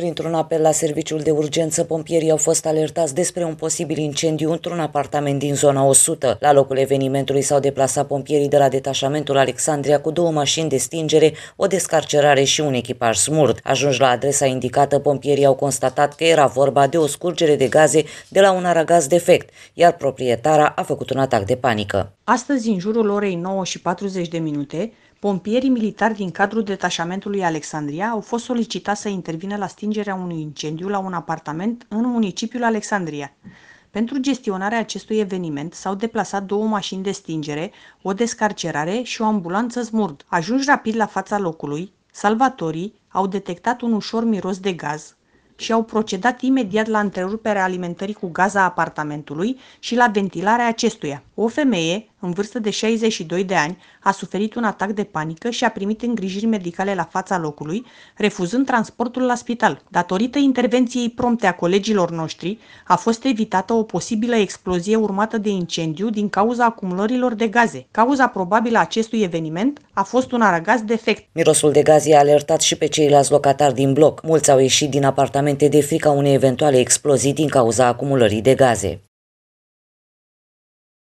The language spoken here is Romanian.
Printr-un apel la serviciul de urgență, pompierii au fost alertați despre un posibil incendiu într-un apartament din zona 100. La locul evenimentului s-au deplasat pompierii de la detașamentul Alexandria cu două mașini de stingere, o descarcerare și un echipaj smurt. Ajuns la adresa indicată, pompierii au constatat că era vorba de o scurgere de gaze de la un aragaz defect, iar proprietara a făcut un atac de panică. Astăzi, în jurul orei 9 și 40 de minute, pompierii militari din cadrul detașamentului alexandria au fost solicitați să intervină la stingerea unui incendiu la un apartament în municipiul alexandria pentru gestionarea acestui eveniment s-au deplasat două mașini de stingere o descarcerare și o ambulanță smurd ajunși rapid la fața locului salvatorii au detectat un ușor miros de gaz și au procedat imediat la întreruperea alimentării cu gaz a apartamentului și la ventilarea acestuia. O femeie, în vârstă de 62 de ani, a suferit un atac de panică și a primit îngrijiri medicale la fața locului, refuzând transportul la spital. Datorită intervenției prompte a colegilor noștri, a fost evitată o posibilă explozie urmată de incendiu din cauza acumulărilor de gaze. Cauza probabilă a acestui eveniment a fost un aragaz defect. Mirosul de gaze a alertat și pe ceilalți locatari din bloc. Mulți au ieșit din apartamente de frica unei eventuale explozii din cauza acumulării de gaze.